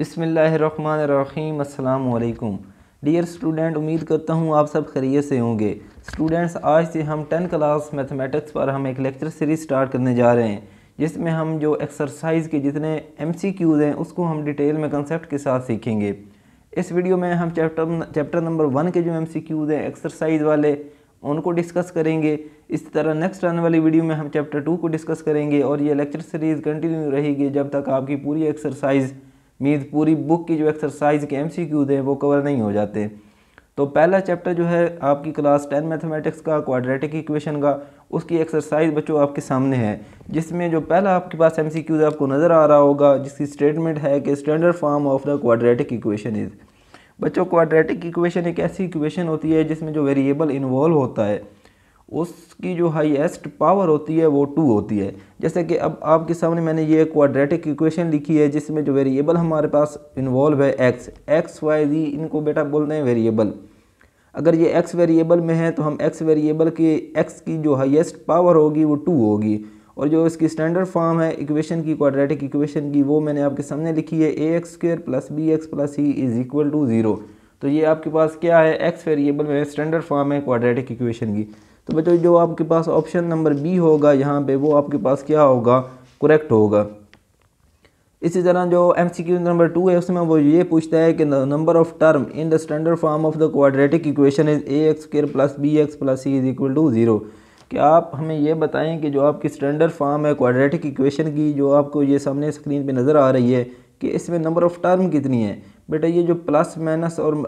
अस्सलाम वालेकुम dear student उम्मीद करता हूँ आप सब खरीय से होंगे स्टूडेंट्स आज से हम टेन क्लास मैथमेटिक्स पर हम एक लेक्चर सीरीज स्टार्ट करने जा रहे हैं जिसमें हम जो एक्सरसाइज के जितने एम सी क्यूज़ हैं उसको हम डिटेल में कंसेप्ट के साथ सीखेंगे इस वीडियो में हम चैप्टर चैप्टर नंबर वन के जो एम सी क्यूज़ हैं एक्सरसाइज वाले उनको डिस्कस करेंगे इस तरह नेक्स्ट आने वाली वीडियो में हम चैप्टर टू को डिस्कस करेंगे और ये लेक्चर सीरीज़ कंटिन्यू रहेगी जब तक आपकी पूरी एक्सरसाइज़ मीन्स पूरी बुक की जो एक्सरसाइज के एम सी क्यूज़ हैं वो कवर नहीं हो जाते तो पहला चैप्टर जो है आपकी क्लास टेन मैथमेटिक्स का क्वाड्रेटिक इक्वेशन का उसकी एक्सरसाइज बच्चों आपके सामने है जिसमें जो पहला आपके पास एम सी क्यूज़ आपको नज़र आ रहा होगा जिसकी स्टेटमेंट है कि standard form of the quadratic equation is बच्चों क्वाड्रेटिक इक्वेशन एक ऐसी इक्वेशन होती है जिसमें जो वेरिएबल इन्वॉल्व होता है उसकी जो हाईएस्ट पावर होती है वो टू होती है जैसे कि अब आपके सामने मैंने ये क्वाड्रेटिक इक्वेशन लिखी है जिसमें जो वेरिएबल हमारे पास इन्वॉल्व है एक्स एक्स वाई जी इनको बेटा बोलते हैं वेरिएबल अगर ये एक्स वेरिएबल में है तो हम एक्स वेरिएबल के एक्स की जो हाईएस्ट पावर होगी वो टू होगी और जो इसकी स्टैंडर्ड फॉर्म है इक्वेशन की क्वाड्रेटिक इक्वेशन की वो मैंने आपके सामने लिखी है a x square plus b x plus c is equal to zero तो ये आपके पास क्या है एक्स वेरिएबल में स्टैंडर्ड फॉर्म है क्वाड्रेटिक इक्वेशन की तो बच्चों जो आपके पास ऑप्शन नंबर बी होगा यहाँ पे वो आपके पास क्या होगा करेक्ट होगा इसी तरह जो M C Q number two है उसमें वो ये पूछता है कि number of term in the standard form of the quadratic equation is a x square plus b x plus c is equal to zero क्या आप हमें ये बताएं कि जो आपकी स्टैंडर्ड फॉर्म है क्वाड्रेटिक इक्वेशन की जो आपको ये सामने स्क्रीन पे नज़र आ रही है कि इसमें नंबर ऑफ़ टर्म कितनी है बेटा ये जो प्लस माइनस और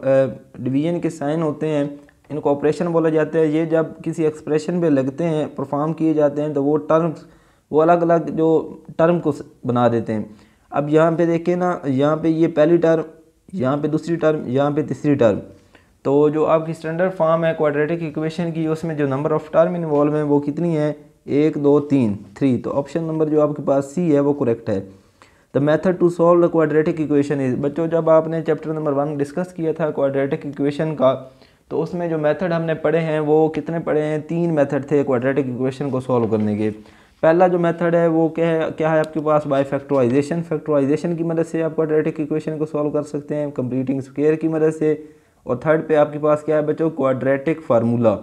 डिवीजन के साइन होते हैं इनको ऑपरेशन बोला जाता है ये जब किसी एक्सप्रेशन पे लगते हैं परफॉर्म किए जाते हैं तो वो टर्म्स वो अलग अलग जो टर्म को बना देते हैं अब यहाँ पे देखें ना यहाँ पे ये पहली टर्म यहाँ पे दूसरी टर्म यहाँ पे तीसरी टर्म तो जो आपकी स्टैंडर्ड फॉर्म है क्वाड्रेटिक इक्वेशन की उसमें जो नंबर ऑफ टर्म इन्वॉल्व हैं वो कितनी है एक दो तीन थ्री तो ऑप्शन नंबर जो आपके पास सी है वो करेक्ट है the method to solve the quadratic equation is बच्चों जब आपने चैप्टर नंबर वन डिस्कस किया था क्वाड्रेटिक इक्वेशन का तो उसमें जो मेथड हमने पढ़े हैं वो कितने पढ़े हैं तीन मेथड थे क्वाड्रेटिक इक्वेशन को सॉल्व करने के पहला जो मेथड है वो क्या है क्या है आपके पास बाय फैक्टराइजेशन फैक्टराइजेशन की मदद से आप क्वाड्रेटिक इक्वेशन को सॉल्व कर सकते हैं कंप्लीटिंग स्क्वेयर की मदद से और थर्ड पे आपके पास क्या है बच्चों क्वाड्रेटिक फार्मूला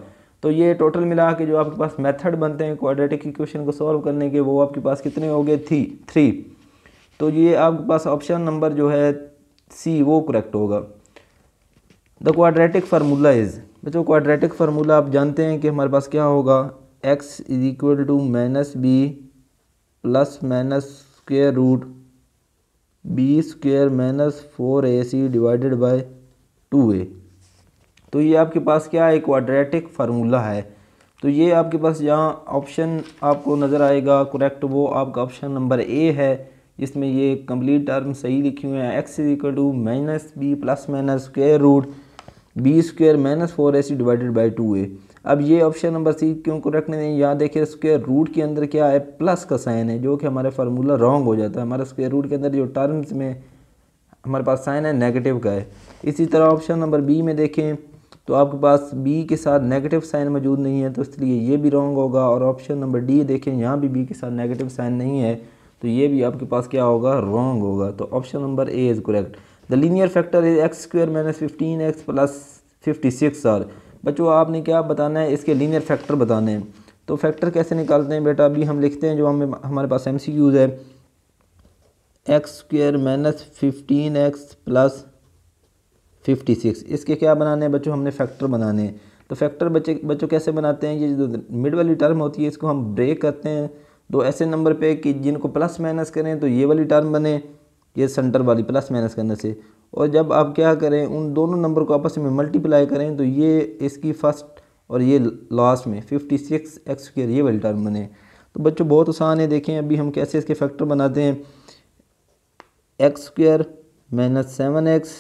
तो ये टोटल मिला के जो आपके पास मेथड बनते हैं क्वाड्रेटिक इक्वेशन को सॉल्व करने के वो आपके पास कितने हो गए थी थ्री तो ये आपके पास ऑप्शन नंबर जो है सी वो करेक्ट होगा द क्वाड्रेटिक फार्मूला इज़ बच्चों क्वाड्रेटिक फार्मूला आप जानते हैं कि हमारे पास क्या होगा x is equal to minus b plus minus square root b square minus four a c divided by two a तो ये आपके पास क्या है क्वाड्रेटिक फार्मूला है तो ये आपके पास यहाँ ऑप्शन आपको नज़र आएगा करेक्ट वो आपका ऑप्शन नंबर ए है जिसमें ये कंप्लीट टर्म सही लिखे हुए हैं x is equal to minus b plus minus square root b square minus four a c divided by two a अब ये ऑप्शन नंबर सी क्यों करेक्ट नहीं है यहाँ देखिए स्क्वेयर रूट के अंदर क्या है प्लस का साइन है जो कि हमारा फार्मूला रॉन्ग हो जाता है हमारा स्क्वेयर रूट के अंदर जो टर्म्स में हमारे पास साइन है नेगेटिव का है इसी तरह ऑप्शन नंबर बी में देखें तो आपके पास बी के साथ नेगेटिव साइन मौजूद नहीं है तो इसलिए ये भी रॉन्ग होगा और ऑप्शन नंबर डी देखें यहाँ भी बी के साथ नेगेटिव साइन नहीं है तो ये भी आपके पास क्या होगा रॉन्ग होगा तो option number a is correct the linear factor is x square minus fifteen x plus fifty six are बच्चों आपने क्या बताना है इसके लीनियर फैक्टर बताने हैं तो फैक्टर कैसे निकालते हैं बेटा अभी हम लिखते हैं जो हमें हमारे पास एम सी क्यूज़ है x square minus fifteen x plus fifty six इसके क्या बनाने हैं बच्चों हमने फैक्टर बनाने हैं तो फैक्टर बच्चे बच्चों कैसे बनाते हैं ये जो मिड वाली टर्म होती है इसको हम ब्रेक करते हैं दो ऐसे नंबर पे कि जिनको प्लस माइनस करें तो ये वाली टर्म बने ये सेंटर वाली प्लस माइनस करने से और जब आप क्या करें उन दोनों नंबर को आपस में मल्टीप्लाई करें तो ये इसकी फर्स्ट और ये लास्ट में फिफ्टी सिक्स एक्स स्क्र ये वाली टर्म बने तो बच्चों बहुत आसान है देखें अभी हम कैसे इसके फैक्टर बनाते हैं x square minus seven x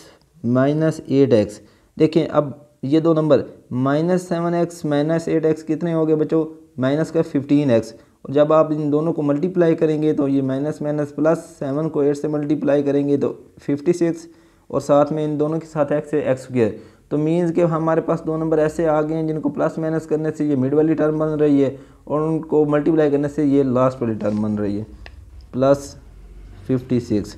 minus eight x देखें अब ये दो number minus seven x minus eight x कितने हो गए बच्चों माइनस का फिफ्टीन एक्स और जब आप इन दोनों को मल्टीप्लाई करेंगे तो ये माइनस माइनस प्लस सेवन को एट से मल्टीप्लाई करेंगे तो फिफ्टी सिक्स और साथ में इन दोनों के साथ एक्स एक्स स्क्र तो मीन्स कि हमारे पास दो नंबर ऐसे आ गए हैं जिनको प्लस माइनस करने से ये मिड वाली टर्म बन रही है और उनको मल्टीप्लाई करने से ये लास्ट वाली टर्म बन रही है प्लस फिफ्टी सिक्स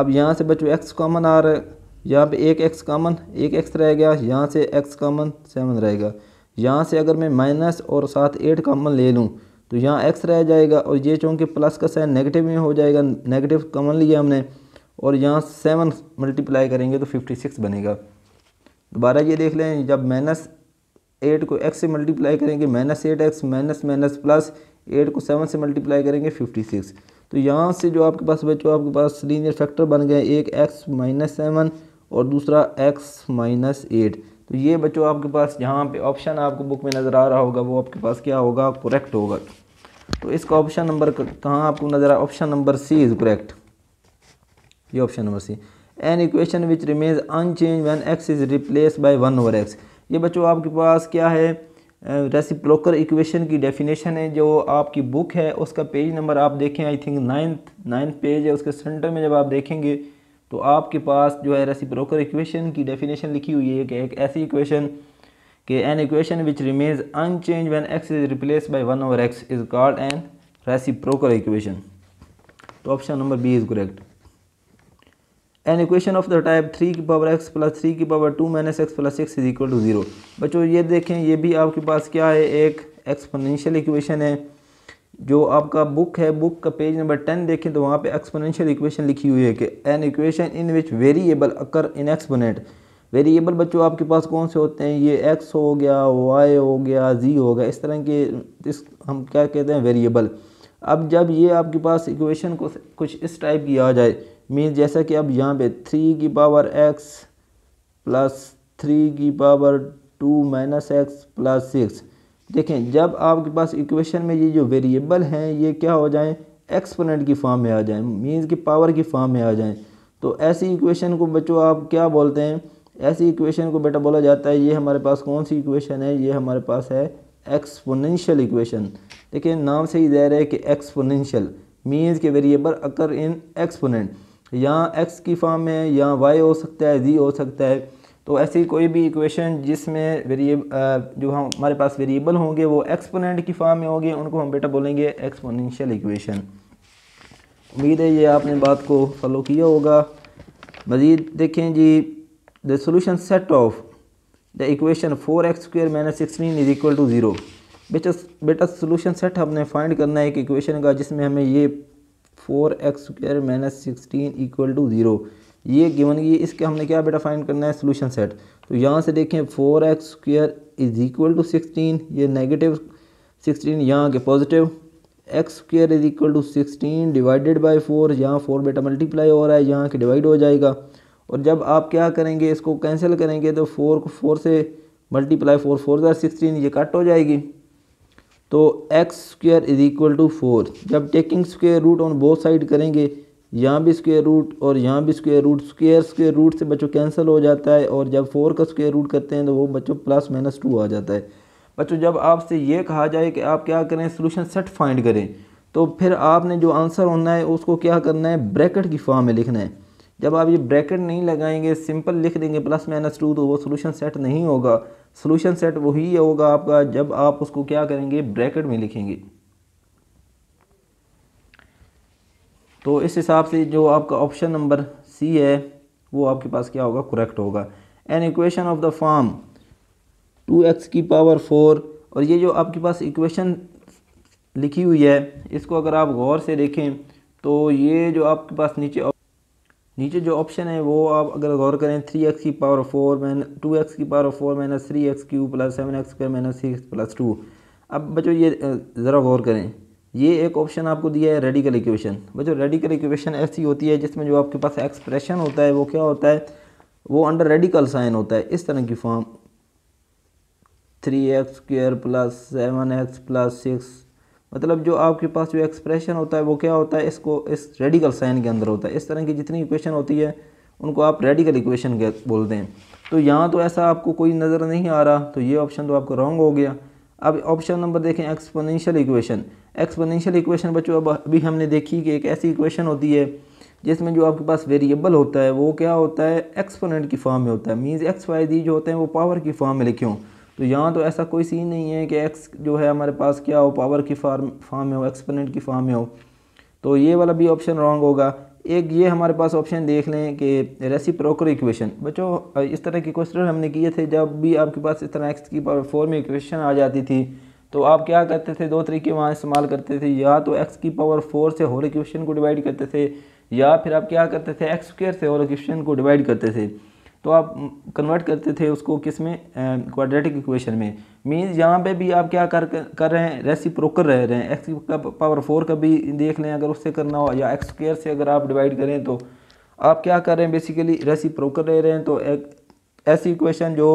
अब यहाँ से बच्चों एक्स कॉमन आ रहा है यहाँ पे एक एक्स कॉमन एक एक्स रह गया यहाँ से एक्स कॉमन सेवन रहेगा यहाँ से अगर मैं माइनस और साथ एट कॉमन ले लूँ तो यहाँ एक्स रह जाएगा और ये चूँकि प्लस का साइन नेगेटिव में हो जाएगा नेगेटिव कमन लिया हमने और यहाँ सेवन मल्टीप्लाई करेंगे तो फिफ्टी सिक्स बनेगा दोबारा ये देख लें जब माइनस एट को एक्स से मल्टीप्लाई करेंगे minus eight x minus minus plus eight को सेवन से मल्टीप्लाई करेंगे फिफ्टी सिक्स तो यहाँ से जो आपके पास बच्चों आपके पास लीनियर फैक्टर बन गए एक एक्स माइनस सेवन और दूसरा एक्स माइनस एट तो ये बच्चों आपके पास जहाँ पे ऑप्शन आपको बुक में नज़र आ रहा होगा वो आपके पास क्या होगा करेक्ट होगा तो इसका ऑप्शन नंबर कहाँ आपको नज़र आ option number C is correct ये option number C an equation which remains unchanged when x is replaced by one over x ये बच्चों आपके पास क्या है रेसिप्रोकर इक्वेशन की डेफिनेशन है जो आपकी बुक है उसका पेज नंबर आप देखें I think ninth ninth page है उसके सेंटर में जब आप देखेंगे तो आपके पास जो है ब्रोकर इक्वेशन की डेफिनेशन लिखी हुई है कि एक ऐसी इक्वेशन कि an equation which remains unchanged when x is replaced by one over x is called an broker equation तो option number B is correct an equation of the type three की power x plus three की power two minus x plus six is equal to zero बच्चों ये देखें ये भी आपके पास क्या है एक एक्सपोनेंशियल इक्वेशन है जो आपका बुक है बुक का पेज नंबर टेन देखें तो वहाँ पे एक्सपोनेंशियल इक्वेशन लिखी हुई है कि an equation in which variable occur in exponent variable बच्चों आपके पास कौन से होते हैं ये एक्स हो गया वाई हो गया जी हो गया इस तरह के इस हम क्या कहते हैं वेरिएबल अब जब ये आपके पास इक्वेशन को कुछ इस टाइप की आ जाए मीन जैसा कि अब यहाँ पर थ्री की पावर एक्स प्लस थ्री की power two minus x plus six देखें जब आपके पास इक्वेशन में ये जो वेरिएबल हैं ये क्या हो जाएं एक्सपोनेंट की फॉर्म में आ जाएं मीन्स की पावर की फॉर्म में आ जाएँ तो ऐसी इक्वेशन को बच्चों आप क्या बोलते हैं ऐसी इक्वेशन को बेटा बोला जाता है ये हमारे पास कौन सी इक्वेशन है ये हमारे पास है एक्सपोनेंशियल इक्वेशन देखिए नाम से ही ज़ाहिर है कि एक्सपोनेंशियल मीन्स के वेरिएबल अकर इन एक्सपोनेंट यहाँ एक्स की फॉर्म में यहाँ वाई हो सकता है जी हो सकता है तो ऐसी कोई भी इक्वेशन जिसमें वेरिएब जो हम हमारे पास वेरिएबल होंगे वो एक्सपोनेंट की फॉर्म में होंगे उनको हम बेटा बोलेंगे एक्सपोनेंशियल इक्वेशन उम्मीद है ये आपने बात को फॉलो किया होगा मज़ीद देखें जी the solution set of the equation four x square minus sixteen is equal to zero बेटा बेटा सोल्यूशन सेट हमने फाइंड करना है एक इक्वेशन का जिसमें हमें ये four x square minus sixteen equal to zero ये गिवन ये इसके हमने क्या बेटा फाइंड करना है सोल्यूशन सेट तो यहाँ से देखें four x square is equal to sixteen ये नेगेटिव सिक्सटीन यहाँ के positive x square is equal to sixteen divided by four यहाँ फोर बेटा मल्टीप्लाई हो रहा है यहाँ के डिवाइड हो जाएगा और जब आप क्या करेंगे इसको कैंसिल करेंगे तो फोर को फोर से मल्टीप्लाई फोर फोर ज़ार सिक्सटीन ये कट हो जाएगी तो x square is equal to four जब taking square root on both side करेंगे यहाँ भी स्क्वेयर रूट और यहाँ भी square root square square root से बच्चों कैंसिल हो जाता है और जब फोर का स्क्वेयर रूट करते हैं तो वो बच्चों प्लस माइनस टू आ जाता है बच्चों जब आपसे ये कहा जाए कि आप क्या करें सोल्यूशन सेट फाइंड करें तो फिर आपने जो आंसर होना है उसको क्या करना है ब्रैकेट की फॉर्म में लिखना है जब आप ये ब्रैकेट नहीं लगाएंगे सिंपल लिख देंगे प्लस माइनस टू तो वो सोल्यूशन सेट नहीं होगा सोल्यूशन सेट वही होगा आपका जब आप उसको क्या करेंगे ब्रैकेट में लिखेंगे तो इस हिसाब से जो आपका ऑप्शन नंबर सी है वो आपके पास क्या होगा करेक्ट होगा an equation of the form two x की पावर फोर और ये जो आपके पास इक्वेशन लिखी हुई है इसको अगर आप गौर से देखें तो ये जो आपके पास नीचे नीचे जो ऑप्शन है वो आप अगर गौर करें थ्री एक्स की power four minus two x की power four minus three x cube plus seven x square minus six plus two अब बच्चों ये ज़रा गौर करें ये एक ऑप्शन आपको दिया है रेडिकल इक्वेशन बच्चों रेडिकल इक्वेशन ऐसी होती है जिसमें जो आपके पास एक्सप्रेशन होता है वो क्या होता है वो अंडर रेडिकल साइन होता है इस तरह की form three x square plus seven x plus six मतलब जो आपके पास जो एक्सप्रेशन होता है वो क्या होता है इसको इस रेडिकल साइन के अंदर होता है इस तरह की जितनी इक्वेशन होती है उनको आप रेडिकल इक्वेशन बोलते हैं तो यहाँ तो ऐसा आपको कोई नज़र नहीं आ रहा तो ये ऑप्शन तो आपको रॉन्ग हो गया अब ऑप्शन नंबर देखें एक्सपोनेंशियल इक्वेशन एक्सपोनेंशियल इक्वेशन बच्चों अब अभी हमने देखी कि एक ऐसी इक्वेशन होती है जिसमें जो आपके पास वेरिएबल होता है वो क्या होता है एक्सपोनेंट की फॉर्म में होता है मीन्स एक्स वाई जी जो होते हैं वो पावर की फॉर्म में लिखे हों तो यहाँ तो ऐसा कोई सीन नहीं है कि एक्स जो है हमारे पास क्या हो पावर की फार्म फॉर्म में हो एक्सपोनेंट की फॉर्म में हो तो ये वाला भी ऑप्शन रॉन्ग होगा एक ये हमारे पास ऑप्शन देख लें कि प्रोकर इक्वेशन बच्चों इस तरह के क्वेश्चन हमने किए थे जब भी आपके पास इस तरह एक्स की पावर फोर में इक्वेशन आ जाती थी तो आप क्या करते थे दो तरीके वहाँ इस्तेमाल करते थे या तो एक्स की पावर फोर से होल इक्वेशन को डिवाइड करते थे या फिर आप क्या करते थे एक्स स्क्र से होल इक्वेशन को डिवाइड करते थे तो आप कन्वर्ट करते थे उसको किस में क्वाड्रेटिक इक्वेशन में मीन्स यहाँ पे भी आप क्या कर कर रहे हैं रेसिप्रोकर रह रहे हैं एक्स का पावर फोर का भी देख लें अगर उससे करना हो या एक्स स्क्र से अगर आप डिवाइड करें तो आप क्या कर रहे हैं बेसिकली रेसिप्रोकर रह रहे हैं तो एक ऐसी इक्वेशन जो